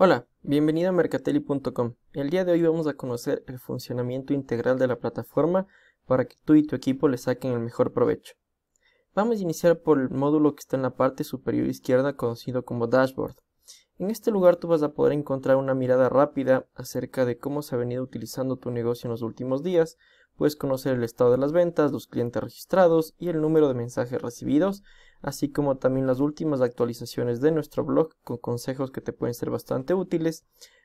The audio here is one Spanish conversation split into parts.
Hola, bienvenido a Mercateli.com. El día de hoy vamos a conocer el funcionamiento integral de la plataforma para que tú y tu equipo le saquen el mejor provecho. Vamos a iniciar por el módulo que está en la parte superior izquierda conocido como Dashboard. En este lugar tú vas a poder encontrar una mirada rápida acerca de cómo se ha venido utilizando tu negocio en los últimos días, puedes conocer el estado de las ventas, los clientes registrados y el número de mensajes recibidos, así como también las últimas actualizaciones de nuestro blog con consejos que te pueden ser bastante útiles,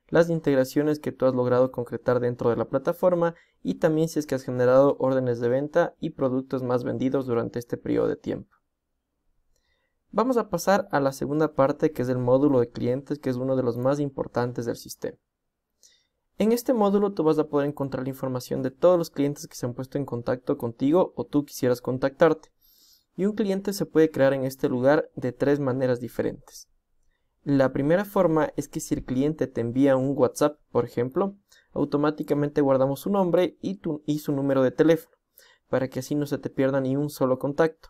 las integraciones que tú has logrado concretar dentro de la plataforma y también si es que has generado órdenes de venta y productos más vendidos durante este periodo de tiempo. Vamos a pasar a la segunda parte que es el módulo de clientes que es uno de los más importantes del sistema. En este módulo tú vas a poder encontrar la información de todos los clientes que se han puesto en contacto contigo o tú quisieras contactarte y un cliente se puede crear en este lugar de tres maneras diferentes. La primera forma es que si el cliente te envía un WhatsApp, por ejemplo, automáticamente guardamos su nombre y, su número de teléfono, para que así no se te pierda ni un solo contacto.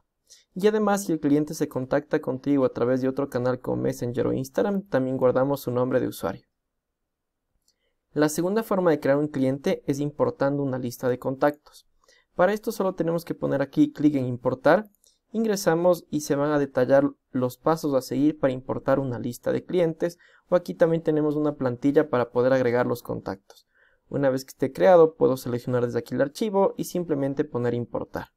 Y además, si el cliente se contacta contigo a través de otro canal como Messenger o Instagram, también guardamos su nombre de usuario. La segunda forma de crear un cliente es importando una lista de contactos. Para esto solo tenemos que poner aquí clic en importar ingresamos y se van a detallar los pasos a seguir para importar una lista de clientes o aquí también tenemos una plantilla para poder agregar los contactos. Una vez que esté creado puedo seleccionar desde aquí el archivo y simplemente poner importar.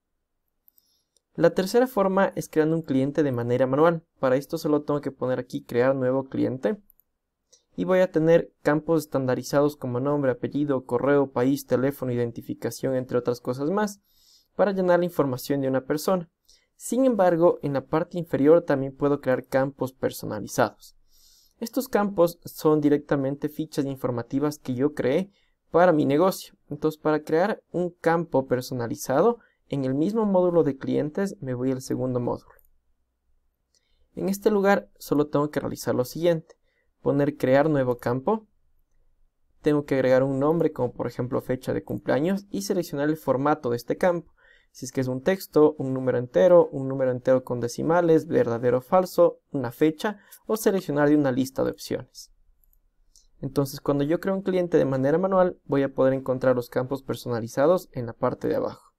La tercera forma es creando un cliente de manera manual. Para esto solo tengo que poner aquí crear nuevo cliente y voy a tener campos estandarizados como nombre, apellido, correo, país, teléfono, identificación, entre otras cosas más, para llenar la información de una persona. Sin embargo, en la parte inferior también puedo crear campos personalizados. Estos campos son directamente fichas informativas que yo creé para mi negocio. Entonces, para crear un campo personalizado, en el mismo módulo de clientes me voy al segundo módulo. En este lugar solo tengo que realizar lo siguiente. Poner crear nuevo campo. Tengo que agregar un nombre como por ejemplo fecha de cumpleaños y seleccionar el formato de este campo si es que es un texto, un número entero, un número entero con decimales, verdadero o falso, una fecha, o seleccionar de una lista de opciones. Entonces cuando yo creo un cliente de manera manual, voy a poder encontrar los campos personalizados en la parte de abajo.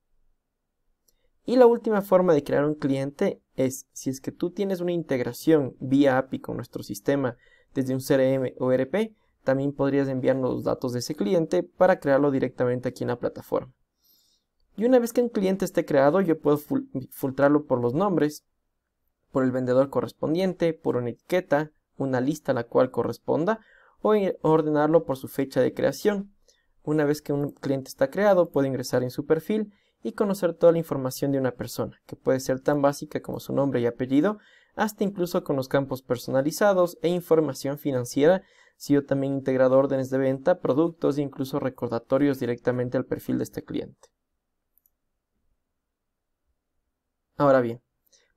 Y la última forma de crear un cliente es, si es que tú tienes una integración vía API con nuestro sistema desde un CRM o ERP, también podrías enviarnos los datos de ese cliente para crearlo directamente aquí en la plataforma. Y una vez que un cliente esté creado, yo puedo filtrarlo por los nombres, por el vendedor correspondiente, por una etiqueta, una lista a la cual corresponda, o ordenarlo por su fecha de creación. Una vez que un cliente está creado, puedo ingresar en su perfil y conocer toda la información de una persona, que puede ser tan básica como su nombre y apellido, hasta incluso con los campos personalizados e información financiera, si yo también integrado órdenes de venta, productos e incluso recordatorios directamente al perfil de este cliente. Ahora bien,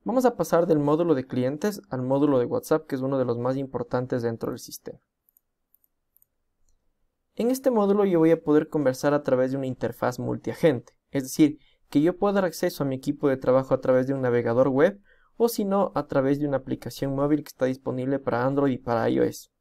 vamos a pasar del módulo de clientes al módulo de WhatsApp, que es uno de los más importantes dentro del sistema. En este módulo yo voy a poder conversar a través de una interfaz multiagente, es decir, que yo pueda dar acceso a mi equipo de trabajo a través de un navegador web o si no a través de una aplicación móvil que está disponible para Android y para iOS.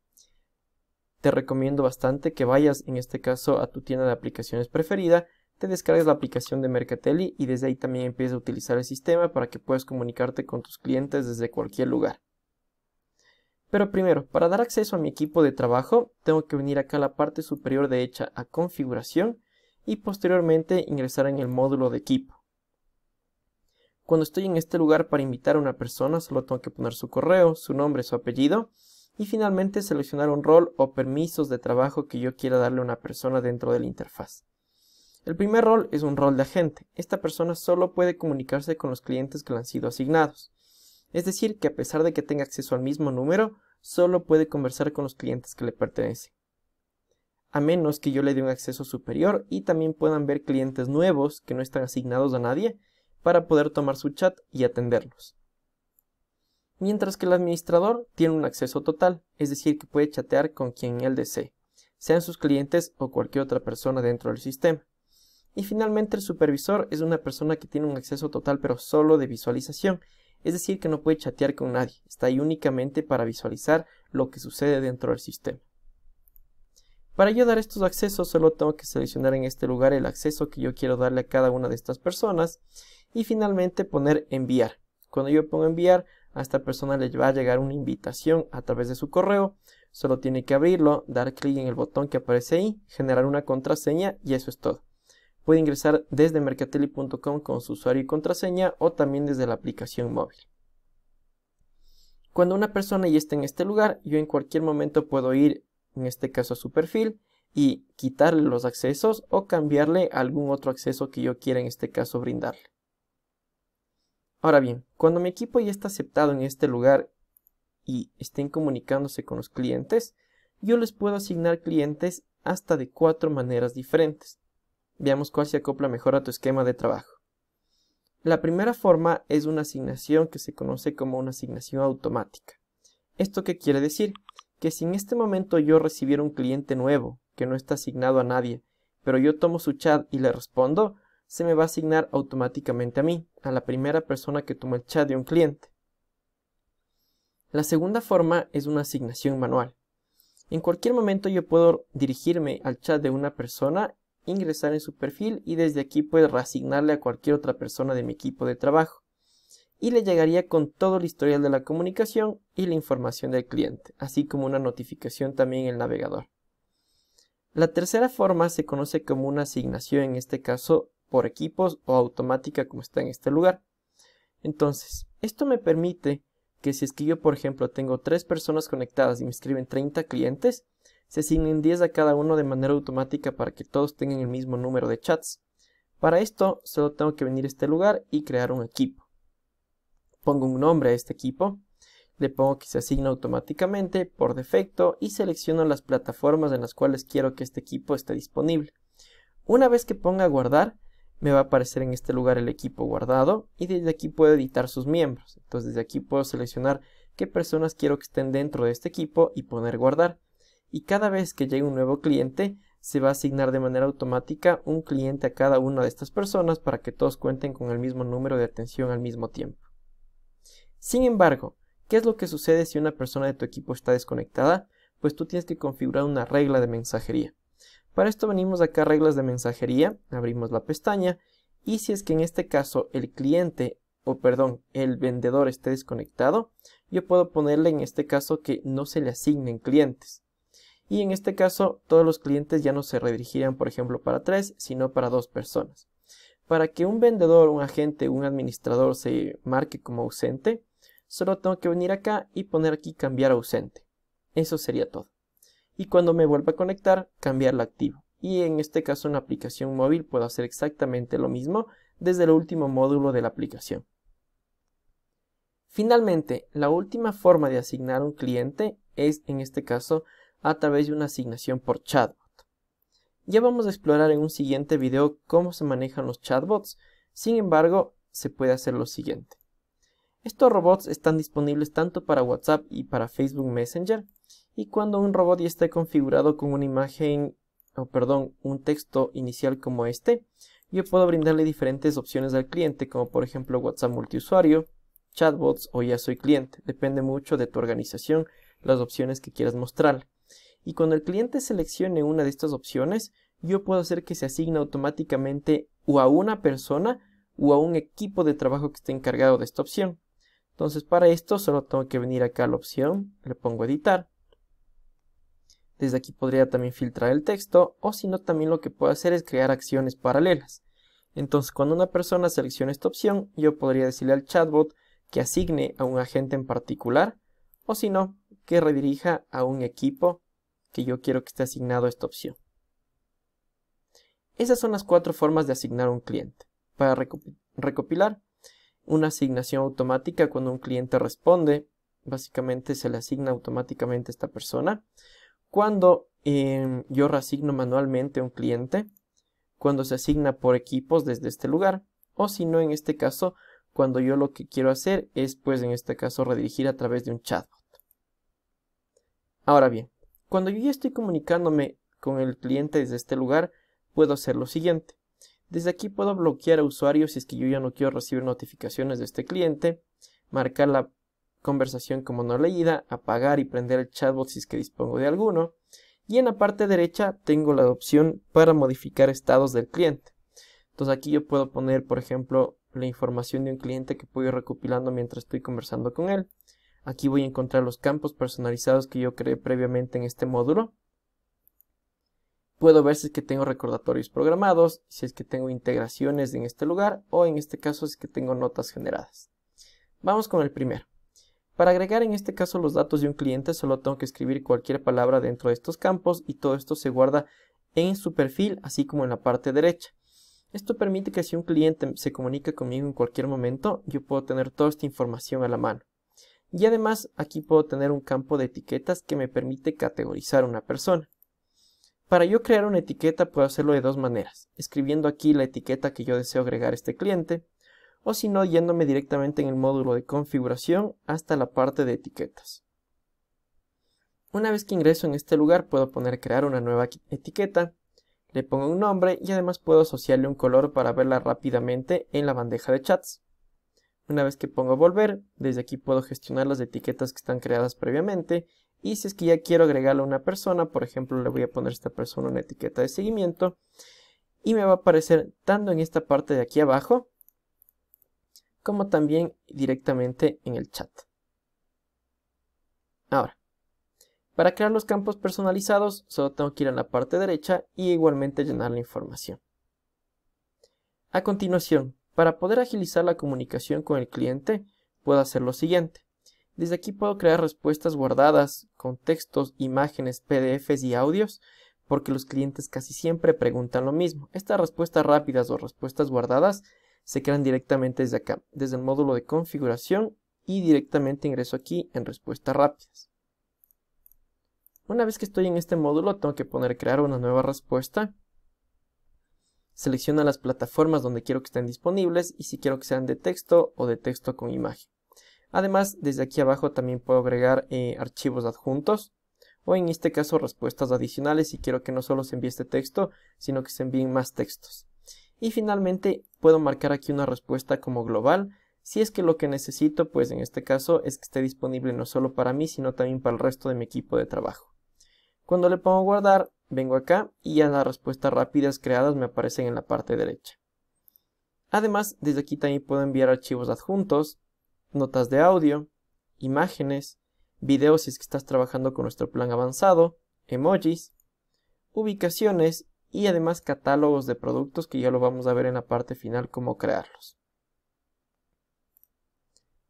Te recomiendo bastante que vayas en este caso a tu tienda de aplicaciones preferida te descargues la aplicación de Mercatelli y desde ahí también empiezas a utilizar el sistema para que puedas comunicarte con tus clientes desde cualquier lugar. Pero primero, para dar acceso a mi equipo de trabajo, tengo que venir acá a la parte superior derecha a configuración y posteriormente ingresar en el módulo de equipo. Cuando estoy en este lugar para invitar a una persona, solo tengo que poner su correo, su nombre, su apellido y finalmente seleccionar un rol o permisos de trabajo que yo quiera darle a una persona dentro de la interfaz. El primer rol es un rol de agente. Esta persona solo puede comunicarse con los clientes que le han sido asignados. Es decir, que a pesar de que tenga acceso al mismo número, solo puede conversar con los clientes que le pertenecen. A menos que yo le dé un acceso superior y también puedan ver clientes nuevos que no están asignados a nadie para poder tomar su chat y atenderlos. Mientras que el administrador tiene un acceso total, es decir, que puede chatear con quien él desee, sean sus clientes o cualquier otra persona dentro del sistema. Y finalmente el supervisor es una persona que tiene un acceso total pero solo de visualización, es decir que no puede chatear con nadie, está ahí únicamente para visualizar lo que sucede dentro del sistema. Para yo dar estos accesos solo tengo que seleccionar en este lugar el acceso que yo quiero darle a cada una de estas personas y finalmente poner enviar. Cuando yo pongo enviar a esta persona le va a llegar una invitación a través de su correo, solo tiene que abrirlo, dar clic en el botón que aparece ahí, generar una contraseña y eso es todo puede ingresar desde Mercateli.com con su usuario y contraseña o también desde la aplicación móvil. Cuando una persona ya está en este lugar, yo en cualquier momento puedo ir, en este caso a su perfil, y quitarle los accesos o cambiarle algún otro acceso que yo quiera en este caso brindarle. Ahora bien, cuando mi equipo ya está aceptado en este lugar y estén comunicándose con los clientes, yo les puedo asignar clientes hasta de cuatro maneras diferentes. Veamos cuál se acopla mejor a tu esquema de trabajo. La primera forma es una asignación que se conoce como una asignación automática. ¿Esto qué quiere decir? Que si en este momento yo recibiera un cliente nuevo, que no está asignado a nadie, pero yo tomo su chat y le respondo, se me va a asignar automáticamente a mí, a la primera persona que toma el chat de un cliente. La segunda forma es una asignación manual. En cualquier momento yo puedo dirigirme al chat de una persona ingresar en su perfil y desde aquí puede reasignarle a cualquier otra persona de mi equipo de trabajo y le llegaría con todo el historial de la comunicación y la información del cliente, así como una notificación también en el navegador. La tercera forma se conoce como una asignación, en este caso por equipos o automática como está en este lugar. Entonces, esto me permite que si es que yo, por ejemplo, tengo tres personas conectadas y me escriben 30 clientes, se asignen 10 a cada uno de manera automática para que todos tengan el mismo número de chats. Para esto solo tengo que venir a este lugar y crear un equipo. Pongo un nombre a este equipo, le pongo que se asigna automáticamente por defecto y selecciono las plataformas en las cuales quiero que este equipo esté disponible. Una vez que ponga guardar, me va a aparecer en este lugar el equipo guardado y desde aquí puedo editar sus miembros. Entonces desde aquí puedo seleccionar qué personas quiero que estén dentro de este equipo y poner guardar y cada vez que llegue un nuevo cliente se va a asignar de manera automática un cliente a cada una de estas personas para que todos cuenten con el mismo número de atención al mismo tiempo. Sin embargo, ¿qué es lo que sucede si una persona de tu equipo está desconectada? Pues tú tienes que configurar una regla de mensajería. Para esto venimos acá a reglas de mensajería, abrimos la pestaña y si es que en este caso el cliente o perdón, el vendedor esté desconectado, yo puedo ponerle en este caso que no se le asignen clientes y en este caso todos los clientes ya no se redirigirían, por ejemplo, para tres, sino para dos personas. Para que un vendedor, un agente, un administrador se marque como ausente, solo tengo que venir acá y poner aquí cambiar ausente. Eso sería todo. Y cuando me vuelva a conectar, a activo. Y en este caso en la aplicación móvil puedo hacer exactamente lo mismo desde el último módulo de la aplicación. Finalmente, la última forma de asignar un cliente es, en este caso, a través de una asignación por chatbot. Ya vamos a explorar en un siguiente video cómo se manejan los chatbots, sin embargo, se puede hacer lo siguiente. Estos robots están disponibles tanto para WhatsApp y para Facebook Messenger, y cuando un robot ya esté configurado con una imagen, o perdón, un texto inicial como este, yo puedo brindarle diferentes opciones al cliente, como por ejemplo WhatsApp multiusuario, chatbots o ya soy cliente, depende mucho de tu organización, las opciones que quieras mostrar y cuando el cliente seleccione una de estas opciones, yo puedo hacer que se asigne automáticamente o a una persona o a un equipo de trabajo que esté encargado de esta opción. Entonces para esto solo tengo que venir acá a la opción, le pongo editar. Desde aquí podría también filtrar el texto o si no también lo que puedo hacer es crear acciones paralelas. Entonces cuando una persona seleccione esta opción yo podría decirle al chatbot que asigne a un agente en particular o si no que redirija a un equipo que yo quiero que esté asignado esta opción. Esas son las cuatro formas de asignar un cliente. Para recopilar, una asignación automática cuando un cliente responde, básicamente se le asigna automáticamente a esta persona. Cuando em, yo reasigno manualmente a un cliente, cuando se asigna por equipos desde este lugar, o si no, en este caso, cuando yo lo que quiero hacer es, pues en este caso, redirigir a través de un chatbot. Ahora bien, cuando yo ya estoy comunicándome con el cliente desde este lugar, puedo hacer lo siguiente. Desde aquí puedo bloquear a usuarios si es que yo ya no quiero recibir notificaciones de este cliente, marcar la conversación como no leída, apagar y prender el chatbot si es que dispongo de alguno, y en la parte derecha tengo la opción para modificar estados del cliente. Entonces aquí yo puedo poner, por ejemplo, la información de un cliente que puedo ir recopilando mientras estoy conversando con él. Aquí voy a encontrar los campos personalizados que yo creé previamente en este módulo. Puedo ver si es que tengo recordatorios programados, si es que tengo integraciones en este lugar o en este caso si es que tengo notas generadas. Vamos con el primero. Para agregar en este caso los datos de un cliente solo tengo que escribir cualquier palabra dentro de estos campos y todo esto se guarda en su perfil así como en la parte derecha. Esto permite que si un cliente se comunica conmigo en cualquier momento yo puedo tener toda esta información a la mano. Y además aquí puedo tener un campo de etiquetas que me permite categorizar a una persona. Para yo crear una etiqueta puedo hacerlo de dos maneras, escribiendo aquí la etiqueta que yo deseo agregar a este cliente, o si no yéndome directamente en el módulo de configuración hasta la parte de etiquetas. Una vez que ingreso en este lugar puedo poner crear una nueva etiqueta, le pongo un nombre y además puedo asociarle un color para verla rápidamente en la bandeja de chats. Una vez que pongo volver, desde aquí puedo gestionar las etiquetas que están creadas previamente y si es que ya quiero agregarle a una persona, por ejemplo, le voy a poner a esta persona una etiqueta de seguimiento y me va a aparecer tanto en esta parte de aquí abajo como también directamente en el chat. Ahora, para crear los campos personalizados solo tengo que ir a la parte derecha y igualmente llenar la información. A continuación, para poder agilizar la comunicación con el cliente, puedo hacer lo siguiente. Desde aquí puedo crear respuestas guardadas con textos, imágenes, PDFs y audios, porque los clientes casi siempre preguntan lo mismo. Estas respuestas rápidas o respuestas guardadas se crean directamente desde acá, desde el módulo de configuración y directamente ingreso aquí en respuestas rápidas. Una vez que estoy en este módulo tengo que poner crear una nueva respuesta selecciona las plataformas donde quiero que estén disponibles y si quiero que sean de texto o de texto con imagen. Además, desde aquí abajo también puedo agregar eh, archivos adjuntos o en este caso respuestas adicionales si quiero que no solo se envíe este texto, sino que se envíen más textos. Y finalmente, puedo marcar aquí una respuesta como global si es que lo que necesito, pues en este caso, es que esté disponible no solo para mí, sino también para el resto de mi equipo de trabajo. Cuando le pongo guardar, Vengo acá y ya las respuestas rápidas creadas me aparecen en la parte derecha. Además, desde aquí también puedo enviar archivos adjuntos, notas de audio, imágenes, videos si es que estás trabajando con nuestro plan avanzado, emojis, ubicaciones y además catálogos de productos que ya lo vamos a ver en la parte final cómo crearlos.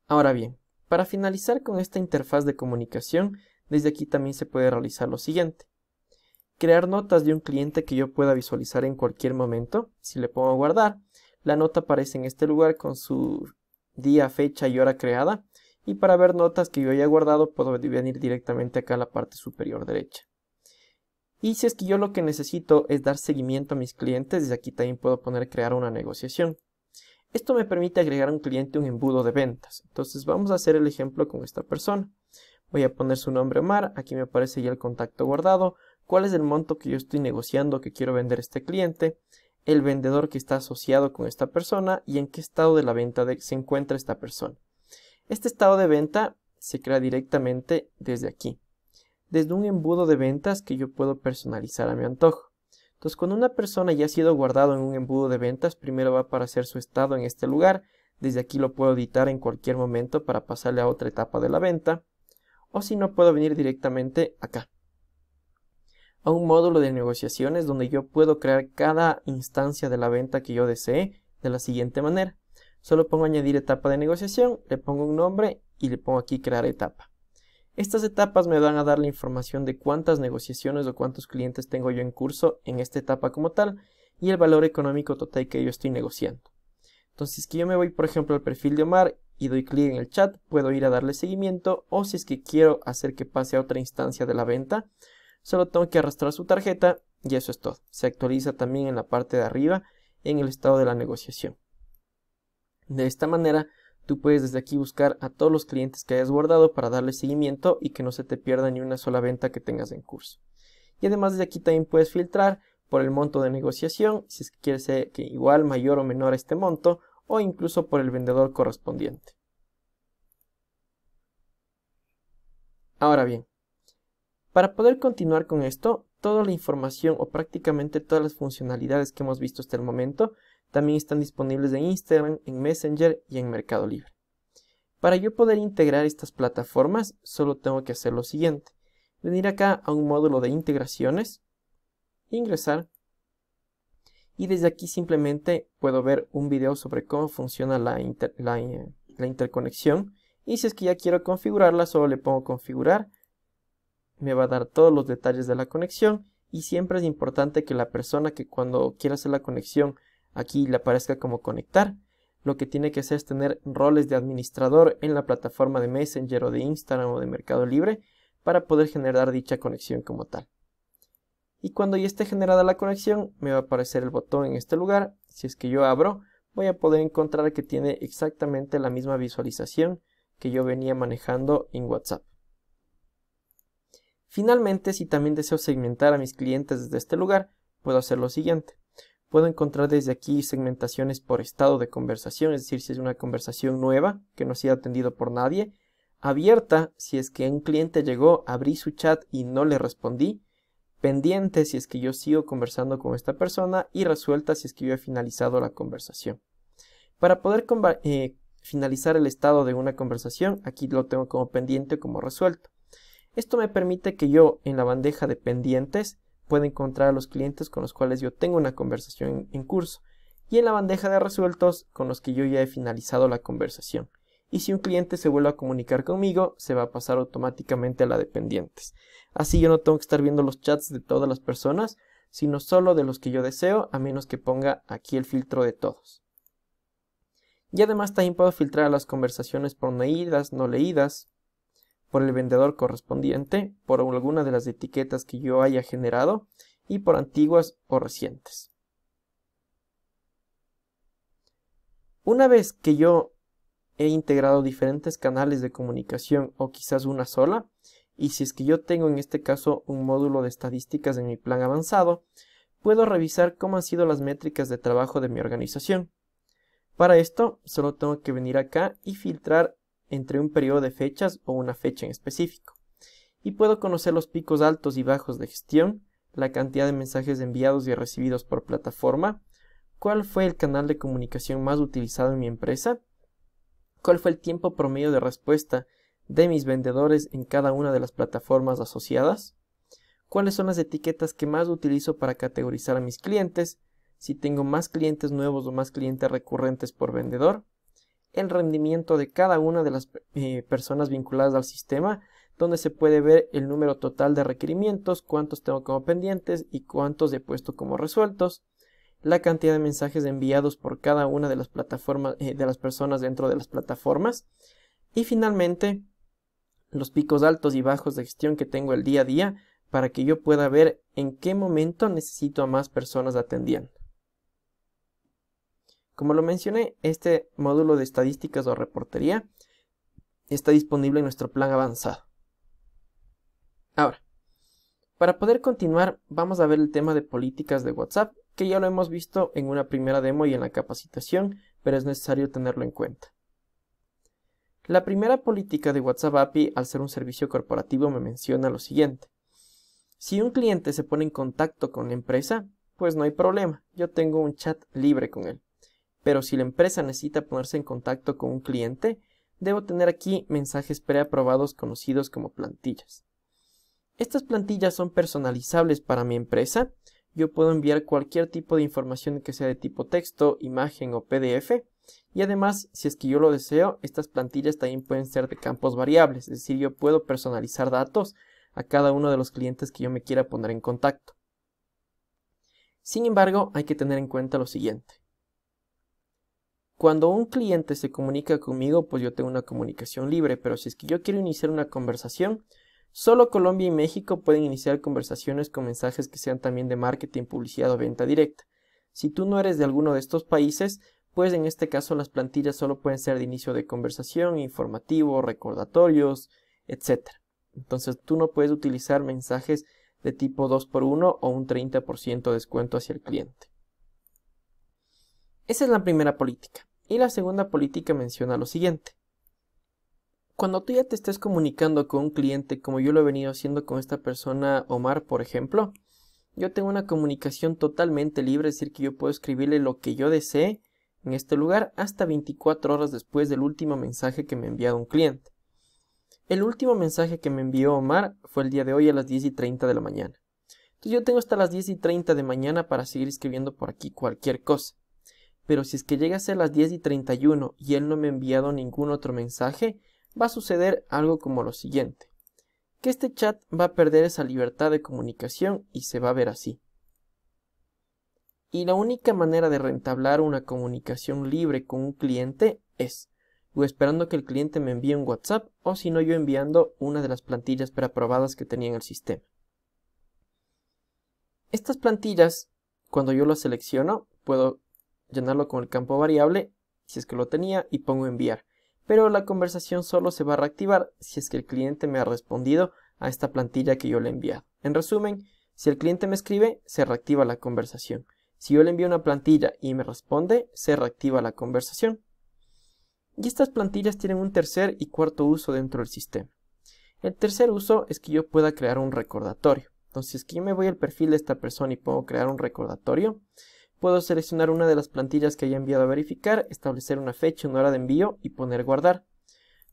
Ahora bien, para finalizar con esta interfaz de comunicación, desde aquí también se puede realizar lo siguiente crear notas de un cliente que yo pueda visualizar en cualquier momento. Si le pongo guardar, la nota aparece en este lugar con su día, fecha y hora creada. Y para ver notas que yo haya guardado, puedo venir directamente acá a la parte superior derecha. Y si es que yo lo que necesito es dar seguimiento a mis clientes, desde aquí también puedo poner crear una negociación. Esto me permite agregar a un cliente un embudo de ventas. Entonces vamos a hacer el ejemplo con esta persona. Voy a poner su nombre Omar, aquí me aparece ya el contacto guardado cuál es el monto que yo estoy negociando que quiero vender este cliente, el vendedor que está asociado con esta persona y en qué estado de la venta se encuentra esta persona. Este estado de venta se crea directamente desde aquí, desde un embudo de ventas que yo puedo personalizar a mi antojo. Entonces, cuando una persona ya ha sido guardado en un embudo de ventas, primero va para hacer su estado en este lugar. Desde aquí lo puedo editar en cualquier momento para pasarle a otra etapa de la venta. O si no, puedo venir directamente acá a un módulo de negociaciones donde yo puedo crear cada instancia de la venta que yo desee de la siguiente manera. Solo pongo añadir etapa de negociación, le pongo un nombre y le pongo aquí crear etapa. Estas etapas me van a dar la información de cuántas negociaciones o cuántos clientes tengo yo en curso en esta etapa como tal y el valor económico total que yo estoy negociando. Entonces, si que yo me voy, por ejemplo, al perfil de Omar y doy clic en el chat, puedo ir a darle seguimiento o si es que quiero hacer que pase a otra instancia de la venta, Solo tengo que arrastrar su tarjeta y eso es todo. Se actualiza también en la parte de arriba en el estado de la negociación. De esta manera, tú puedes desde aquí buscar a todos los clientes que hayas guardado para darle seguimiento y que no se te pierda ni una sola venta que tengas en curso. Y además desde aquí también puedes filtrar por el monto de negociación, si es que quieres que igual, mayor o menor a este monto, o incluso por el vendedor correspondiente. Ahora bien, para poder continuar con esto, toda la información o prácticamente todas las funcionalidades que hemos visto hasta el momento también están disponibles en Instagram, en Messenger y en Mercado Libre. Para yo poder integrar estas plataformas, solo tengo que hacer lo siguiente. Venir acá a un módulo de integraciones, ingresar y desde aquí simplemente puedo ver un video sobre cómo funciona la, eh, la interconexión y si es que ya quiero configurarla, solo le pongo configurar me va a dar todos los detalles de la conexión y siempre es importante que la persona que cuando quiera hacer la conexión aquí le aparezca como conectar, lo que tiene que hacer es tener roles de administrador en la plataforma de Messenger o de Instagram o de Mercado Libre para poder generar dicha conexión como tal. Y cuando ya esté generada la conexión, me va a aparecer el botón en este lugar. Si es que yo abro, voy a poder encontrar que tiene exactamente la misma visualización que yo venía manejando en WhatsApp. Finalmente, si también deseo segmentar a mis clientes desde este lugar, puedo hacer lo siguiente. Puedo encontrar desde aquí segmentaciones por estado de conversación, es decir, si es una conversación nueva que no ha sido atendido por nadie, abierta si es que un cliente llegó, abrí su chat y no le respondí, pendiente si es que yo sigo conversando con esta persona y resuelta si es que yo he finalizado la conversación. Para poder eh, finalizar el estado de una conversación, aquí lo tengo como pendiente o como resuelto. Esto me permite que yo en la bandeja de pendientes pueda encontrar a los clientes con los cuales yo tengo una conversación en curso y en la bandeja de resueltos con los que yo ya he finalizado la conversación. Y si un cliente se vuelve a comunicar conmigo, se va a pasar automáticamente a la de pendientes. Así yo no tengo que estar viendo los chats de todas las personas, sino solo de los que yo deseo, a menos que ponga aquí el filtro de todos. Y además también puedo filtrar las conversaciones por leídas, no leídas, por el vendedor correspondiente, por alguna de las etiquetas que yo haya generado y por antiguas o recientes. Una vez que yo he integrado diferentes canales de comunicación o quizás una sola, y si es que yo tengo en este caso un módulo de estadísticas en mi plan avanzado, puedo revisar cómo han sido las métricas de trabajo de mi organización. Para esto, solo tengo que venir acá y filtrar entre un periodo de fechas o una fecha en específico. Y puedo conocer los picos altos y bajos de gestión, la cantidad de mensajes enviados y recibidos por plataforma, cuál fue el canal de comunicación más utilizado en mi empresa, cuál fue el tiempo promedio de respuesta de mis vendedores en cada una de las plataformas asociadas, cuáles son las etiquetas que más utilizo para categorizar a mis clientes, si tengo más clientes nuevos o más clientes recurrentes por vendedor, el rendimiento de cada una de las eh, personas vinculadas al sistema, donde se puede ver el número total de requerimientos, cuántos tengo como pendientes y cuántos he puesto como resueltos, la cantidad de mensajes enviados por cada una de las plataformas eh, de las personas dentro de las plataformas y finalmente los picos altos y bajos de gestión que tengo el día a día para que yo pueda ver en qué momento necesito a más personas atendiendo. Como lo mencioné, este módulo de estadísticas o reportería está disponible en nuestro plan avanzado. Ahora, para poder continuar, vamos a ver el tema de políticas de WhatsApp, que ya lo hemos visto en una primera demo y en la capacitación, pero es necesario tenerlo en cuenta. La primera política de WhatsApp API, al ser un servicio corporativo, me menciona lo siguiente. Si un cliente se pone en contacto con la empresa, pues no hay problema, yo tengo un chat libre con él. Pero si la empresa necesita ponerse en contacto con un cliente, debo tener aquí mensajes preaprobados conocidos como plantillas. Estas plantillas son personalizables para mi empresa. Yo puedo enviar cualquier tipo de información que sea de tipo texto, imagen o PDF. Y además, si es que yo lo deseo, estas plantillas también pueden ser de campos variables, es decir, yo puedo personalizar datos a cada uno de los clientes que yo me quiera poner en contacto. Sin embargo, hay que tener en cuenta lo siguiente. Cuando un cliente se comunica conmigo, pues yo tengo una comunicación libre, pero si es que yo quiero iniciar una conversación, solo Colombia y México pueden iniciar conversaciones con mensajes que sean también de marketing, publicidad o venta directa. Si tú no eres de alguno de estos países, pues en este caso las plantillas solo pueden ser de inicio de conversación, informativo, recordatorios, etc. Entonces tú no puedes utilizar mensajes de tipo 2x1 o un 30% de descuento hacia el cliente. Esa es la primera política. Y la segunda política menciona lo siguiente. Cuando tú ya te estés comunicando con un cliente como yo lo he venido haciendo con esta persona Omar, por ejemplo, yo tengo una comunicación totalmente libre, es decir, que yo puedo escribirle lo que yo desee en este lugar hasta 24 horas después del último mensaje que me ha enviado un cliente. El último mensaje que me envió Omar fue el día de hoy a las 10 y 30 de la mañana. Entonces yo tengo hasta las 10 y 30 de mañana para seguir escribiendo por aquí cualquier cosa. Pero si es que llega a ser las 10 y 31 y él no me ha enviado ningún otro mensaje, va a suceder algo como lo siguiente. Que este chat va a perder esa libertad de comunicación y se va a ver así. Y la única manera de rentablar una comunicación libre con un cliente es o esperando que el cliente me envíe un WhatsApp o si no yo enviando una de las plantillas preaprobadas que tenía en el sistema. Estas plantillas, cuando yo las selecciono, puedo llenarlo con el campo variable, si es que lo tenía, y pongo enviar. Pero la conversación solo se va a reactivar si es que el cliente me ha respondido a esta plantilla que yo le he enviado. En resumen, si el cliente me escribe, se reactiva la conversación. Si yo le envío una plantilla y me responde, se reactiva la conversación. Y estas plantillas tienen un tercer y cuarto uso dentro del sistema. El tercer uso es que yo pueda crear un recordatorio. Entonces, que yo me voy al perfil de esta persona y puedo crear un recordatorio, Puedo seleccionar una de las plantillas que haya enviado a verificar, establecer una fecha, una hora de envío y poner guardar.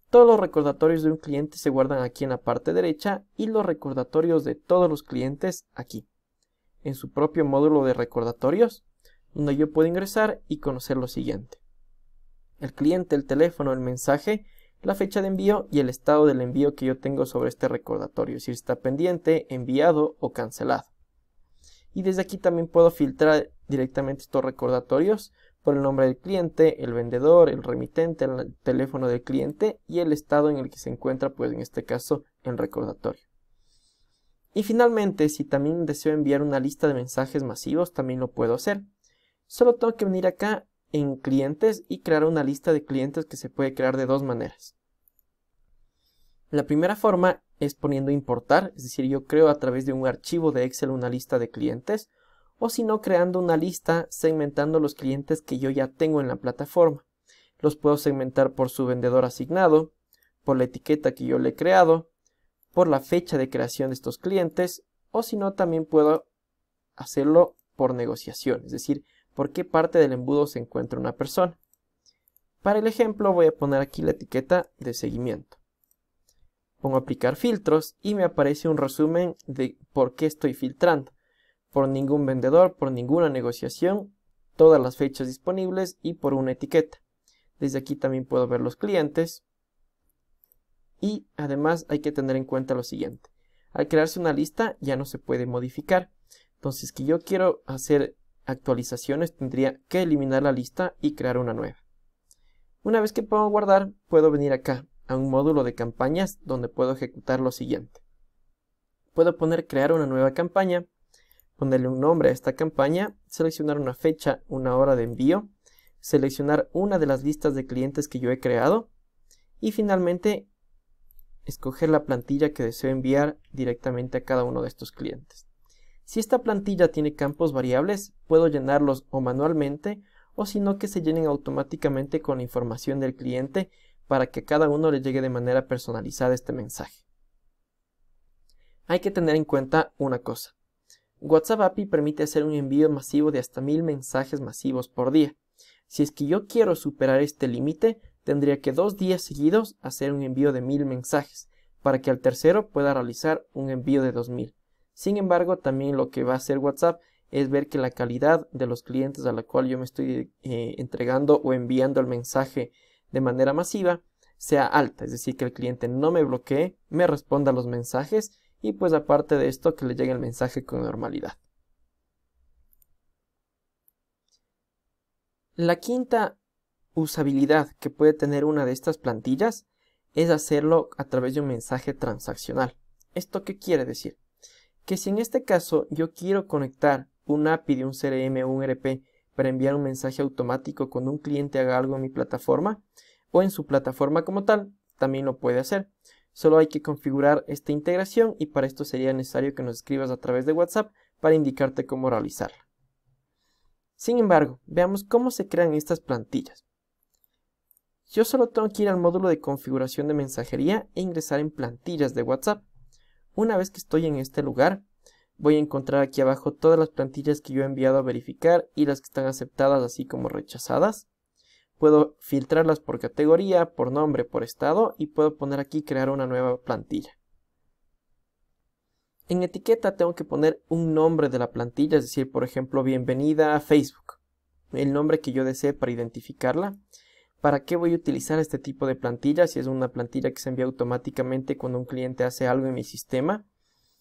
Todos los recordatorios de un cliente se guardan aquí en la parte derecha y los recordatorios de todos los clientes aquí, en su propio módulo de recordatorios, donde yo puedo ingresar y conocer lo siguiente. El cliente, el teléfono, el mensaje, la fecha de envío y el estado del envío que yo tengo sobre este recordatorio, si está pendiente, enviado o cancelado y desde aquí también puedo filtrar directamente estos recordatorios por el nombre del cliente, el vendedor, el remitente, el teléfono del cliente y el estado en el que se encuentra, pues en este caso, el recordatorio. Y finalmente, si también deseo enviar una lista de mensajes masivos, también lo puedo hacer. Solo tengo que venir acá en clientes y crear una lista de clientes que se puede crear de dos maneras. La primera forma es poniendo importar, es decir, yo creo a través de un archivo de Excel una lista de clientes, o si no, creando una lista segmentando los clientes que yo ya tengo en la plataforma. Los puedo segmentar por su vendedor asignado, por la etiqueta que yo le he creado, por la fecha de creación de estos clientes, o si no, también puedo hacerlo por negociación, es decir, por qué parte del embudo se encuentra una persona. Para el ejemplo voy a poner aquí la etiqueta de seguimiento pongo aplicar filtros y me aparece un resumen de por qué estoy filtrando. Por ningún vendedor, por ninguna negociación, todas las fechas disponibles y por una etiqueta. Desde aquí también puedo ver los clientes. Y además hay que tener en cuenta lo siguiente. Al crearse una lista ya no se puede modificar. Entonces, que yo quiero hacer actualizaciones, tendría que eliminar la lista y crear una nueva. Una vez que puedo guardar, puedo venir acá a un módulo de campañas donde puedo ejecutar lo siguiente. Puedo poner crear una nueva campaña, ponerle un nombre a esta campaña, seleccionar una fecha, una hora de envío, seleccionar una de las listas de clientes que yo he creado y finalmente escoger la plantilla que deseo enviar directamente a cada uno de estos clientes. Si esta plantilla tiene campos variables, puedo llenarlos o manualmente o si no que se llenen automáticamente con la información del cliente para que cada uno le llegue de manera personalizada este mensaje. Hay que tener en cuenta una cosa. WhatsApp API permite hacer un envío masivo de hasta mil mensajes masivos por día. Si es que yo quiero superar este límite, tendría que dos días seguidos hacer un envío de mil mensajes, para que al tercero pueda realizar un envío de dos 2000. Sin embargo, también lo que va a hacer WhatsApp es ver que la calidad de los clientes a la cual yo me estoy eh, entregando o enviando el mensaje de manera masiva sea alta, es decir, que el cliente no me bloquee, me responda a los mensajes y pues aparte de esto que le llegue el mensaje con normalidad. La quinta usabilidad que puede tener una de estas plantillas es hacerlo a través de un mensaje transaccional. ¿Esto qué quiere decir? Que si en este caso yo quiero conectar un API de un CRM o un RP para enviar un mensaje automático cuando un cliente haga algo en mi plataforma o en su plataforma como tal, también lo puede hacer. Solo hay que configurar esta integración y para esto sería necesario que nos escribas a través de WhatsApp para indicarte cómo realizarla. Sin embargo, veamos cómo se crean estas plantillas. Yo solo tengo que ir al módulo de configuración de mensajería e ingresar en plantillas de WhatsApp. Una vez que estoy en este lugar, voy a encontrar aquí abajo todas las plantillas que yo he enviado a verificar y las que están aceptadas así como rechazadas. Puedo filtrarlas por categoría, por nombre, por estado y puedo poner aquí crear una nueva plantilla. En etiqueta tengo que poner un nombre de la plantilla, es decir, por ejemplo, bienvenida a Facebook. El nombre que yo desee para identificarla. ¿Para qué voy a utilizar este tipo de plantilla? Si es una plantilla que se envía automáticamente cuando un cliente hace algo en mi sistema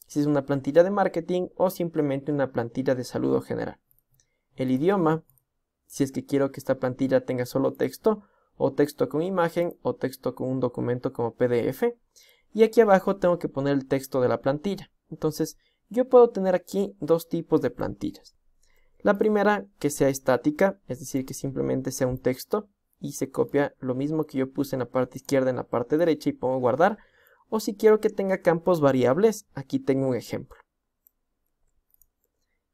si es una plantilla de marketing o simplemente una plantilla de saludo general. El idioma, si es que quiero que esta plantilla tenga solo texto, o texto con imagen, o texto con un documento como PDF. Y aquí abajo tengo que poner el texto de la plantilla. Entonces, yo puedo tener aquí dos tipos de plantillas. La primera, que sea estática, es decir, que simplemente sea un texto y se copia lo mismo que yo puse en la parte izquierda en la parte derecha y pongo guardar o si quiero que tenga campos variables, aquí tengo un ejemplo.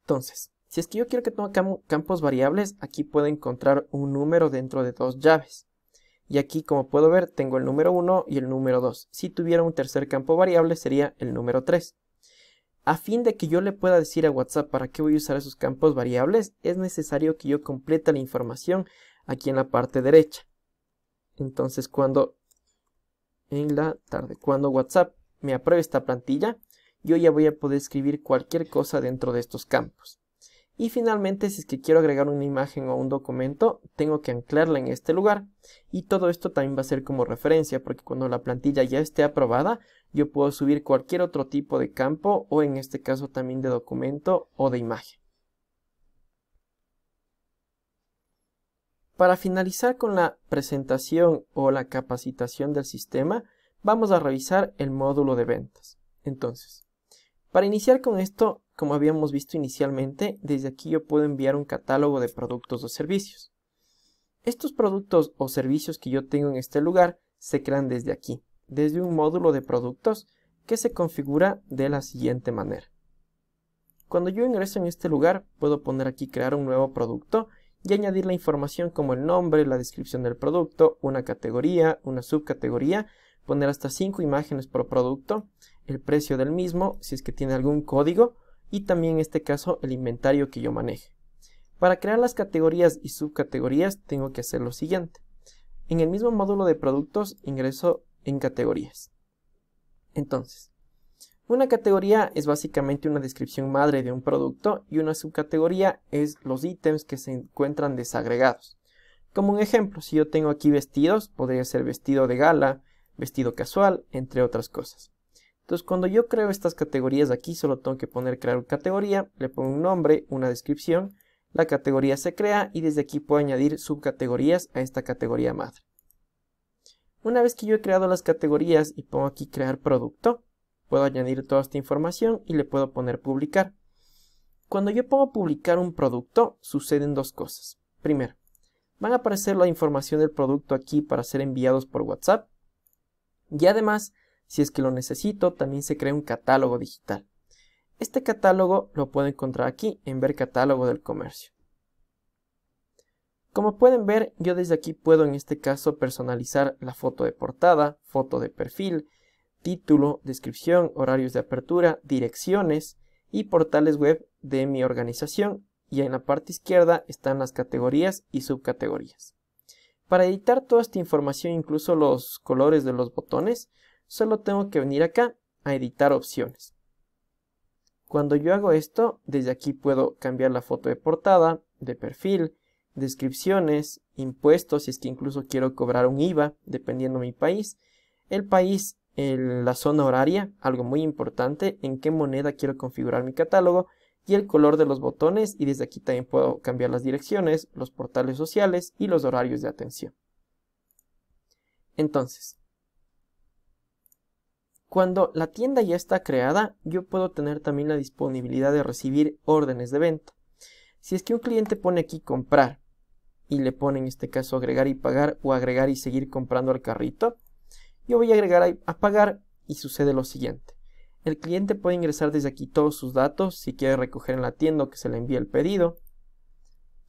Entonces, si es que yo quiero que tenga campos variables, aquí puedo encontrar un número dentro de dos llaves. Y aquí, como puedo ver, tengo el número 1 y el número 2. Si tuviera un tercer campo variable, sería el número 3. A fin de que yo le pueda decir a WhatsApp para qué voy a usar esos campos variables, es necesario que yo complete la información aquí en la parte derecha. Entonces, cuando en la tarde. Cuando WhatsApp me apruebe esta plantilla, yo ya voy a poder escribir cualquier cosa dentro de estos campos. Y finalmente, si es que quiero agregar una imagen o un documento, tengo que anclarla en este lugar. Y todo esto también va a ser como referencia, porque cuando la plantilla ya esté aprobada, yo puedo subir cualquier otro tipo de campo o en este caso también de documento o de imagen. Para finalizar con la presentación o la capacitación del sistema, vamos a revisar el módulo de ventas. Entonces, para iniciar con esto, como habíamos visto inicialmente, desde aquí yo puedo enviar un catálogo de productos o servicios. Estos productos o servicios que yo tengo en este lugar se crean desde aquí, desde un módulo de productos que se configura de la siguiente manera. Cuando yo ingreso en este lugar, puedo poner aquí crear un nuevo producto y añadir la información como el nombre, la descripción del producto, una categoría, una subcategoría, poner hasta 5 imágenes por producto, el precio del mismo, si es que tiene algún código, y también en este caso el inventario que yo maneje. Para crear las categorías y subcategorías tengo que hacer lo siguiente. En el mismo módulo de productos ingreso en categorías. Entonces, una categoría es básicamente una descripción madre de un producto y una subcategoría es los ítems que se encuentran desagregados. Como un ejemplo, si yo tengo aquí vestidos, podría ser vestido de gala, vestido casual, entre otras cosas. Entonces cuando yo creo estas categorías aquí solo tengo que poner crear categoría, le pongo un nombre, una descripción, la categoría se crea y desde aquí puedo añadir subcategorías a esta categoría madre. Una vez que yo he creado las categorías y pongo aquí crear producto, Puedo añadir toda esta información y le puedo poner publicar. Cuando yo pongo publicar un producto, suceden dos cosas. Primero, van a aparecer la información del producto aquí para ser enviados por WhatsApp. Y además, si es que lo necesito, también se crea un catálogo digital. Este catálogo lo puedo encontrar aquí en ver catálogo del comercio. Como pueden ver, yo desde aquí puedo en este caso personalizar la foto de portada, foto de perfil, título, descripción, horarios de apertura, direcciones y portales web de mi organización y en la parte izquierda están las categorías y subcategorías. Para editar toda esta información, incluso los colores de los botones, solo tengo que venir acá a editar opciones. Cuando yo hago esto, desde aquí puedo cambiar la foto de portada, de perfil, descripciones, impuestos, si es que incluso quiero cobrar un IVA, dependiendo de mi país, el país la zona horaria, algo muy importante, en qué moneda quiero configurar mi catálogo y el color de los botones y desde aquí también puedo cambiar las direcciones, los portales sociales y los horarios de atención. Entonces, cuando la tienda ya está creada, yo puedo tener también la disponibilidad de recibir órdenes de venta. Si es que un cliente pone aquí comprar y le pone en este caso agregar y pagar o agregar y seguir comprando al carrito, yo voy a agregar a, pagar y sucede lo siguiente. El cliente puede ingresar desde aquí todos sus datos si quiere recoger en la tienda o que se le envíe el pedido.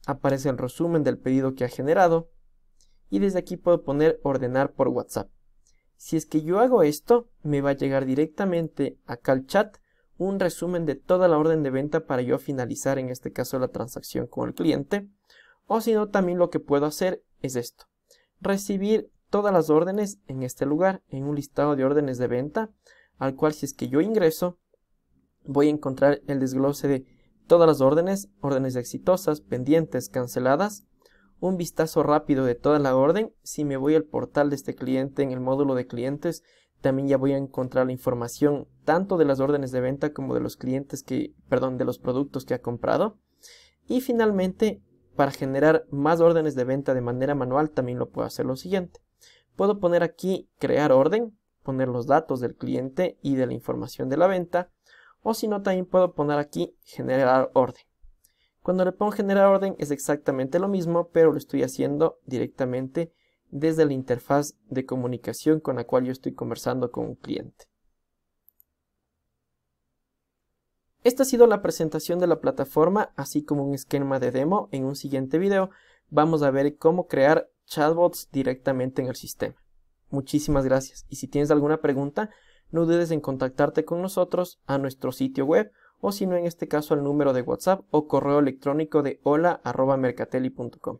Aparece el resumen del pedido que ha generado. Y desde aquí puedo poner ordenar por WhatsApp. Si es que yo hago esto, me va a llegar directamente acá al chat un resumen de toda la orden de venta para yo finalizar en este caso la transacción con el cliente. O si no, también lo que puedo hacer es esto. Recibir todas las órdenes en este lugar, en un listado de órdenes de venta, al cual si es que yo ingreso, voy a encontrar el desglose de todas las órdenes, órdenes exitosas, pendientes, canceladas, un vistazo rápido de toda la orden. Si me voy al portal de este cliente, en el módulo de clientes, también ya voy a encontrar la información tanto de las órdenes de venta como de los clientes que, perdón, de los productos que ha comprado. Y finalmente, para generar más órdenes de venta de manera manual, también lo puedo hacer lo siguiente. Puedo poner aquí crear orden, poner los datos del cliente y de la información de la venta, o si no también puedo poner aquí generar orden. Cuando le pongo generar orden es exactamente lo mismo, pero lo estoy haciendo directamente desde la interfaz de comunicación con la cual yo estoy conversando con un cliente. Esta ha sido la presentación de la plataforma, así como un esquema de demo. En un siguiente video vamos a ver cómo crear chatbots directamente en el sistema. Muchísimas gracias y si tienes alguna pregunta, no dudes en contactarte con nosotros a nuestro sitio web o si no en este caso al número de WhatsApp o correo electrónico de hola@mercateli.com.